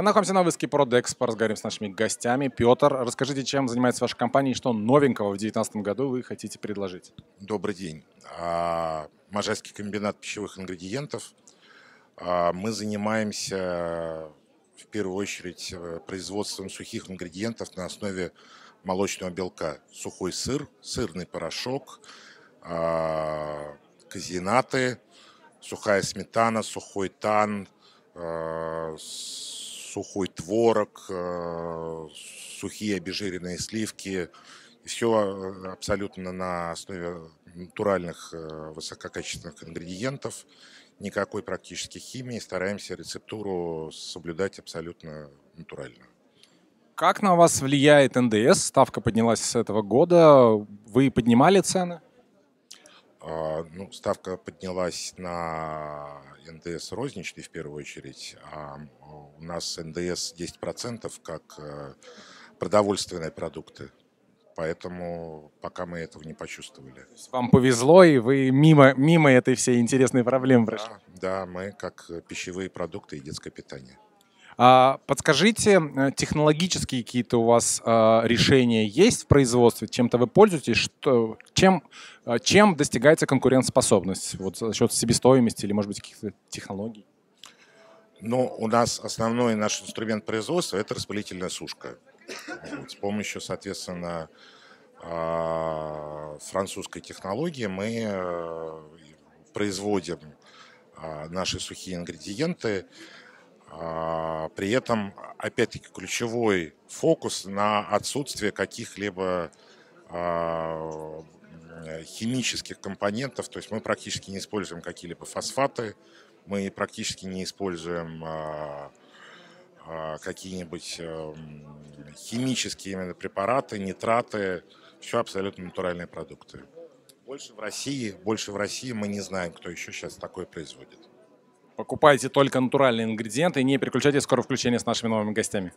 Мы находимся на выставке Prodex, разговариваем с нашими гостями. Петр, расскажите, чем занимается ваша компания и что новенького в 2019 году вы хотите предложить? Добрый день. А, Можайский комбинат пищевых ингредиентов. А, мы занимаемся в первую очередь э, производством сухих ингредиентов на основе молочного белка. Сухой сыр, сырный порошок, а, казинаты, сухая сметана, сухой тан, сухой творог, э, сухие обезжиренные сливки. Все э, абсолютно на основе натуральных э, высококачественных ингредиентов. Никакой практически химии. Стараемся рецептуру соблюдать абсолютно натурально. Как на вас влияет НДС? Ставка поднялась с этого года. Вы поднимали цены? А, ну, ставка поднялась на НДС розничный в первую очередь, а у нас НДС 10% как э, продовольственные продукты. Поэтому пока мы этого не почувствовали. Вам повезло, и вы мимо, мимо этой всей интересной проблемы прошли. Да, да, мы как пищевые продукты и детское питание. А, подскажите, э, технологические какие-то у вас а, решения есть в производстве? Чем-то вы пользуетесь? Что, чем, а, чем достигается конкурентоспособность? Вот за счет себестоимости или, может быть, каких-то технологий? Ну, у нас основной наш инструмент производства – это распылительная сушка. с помощью, соответственно, французской технологии мы э, производим наши сухие ингредиенты при этом, опять-таки, ключевой фокус на отсутствие каких-либо а, химических компонентов. То есть мы практически не используем какие-либо фосфаты, мы практически не используем а, а, какие-нибудь химические именно препараты, нитраты, все абсолютно натуральные продукты. Больше в России, больше в России мы не знаем, кто еще сейчас такое производит. Покупайте только натуральные ингредиенты и не переключайте скоро включение с нашими новыми гостями.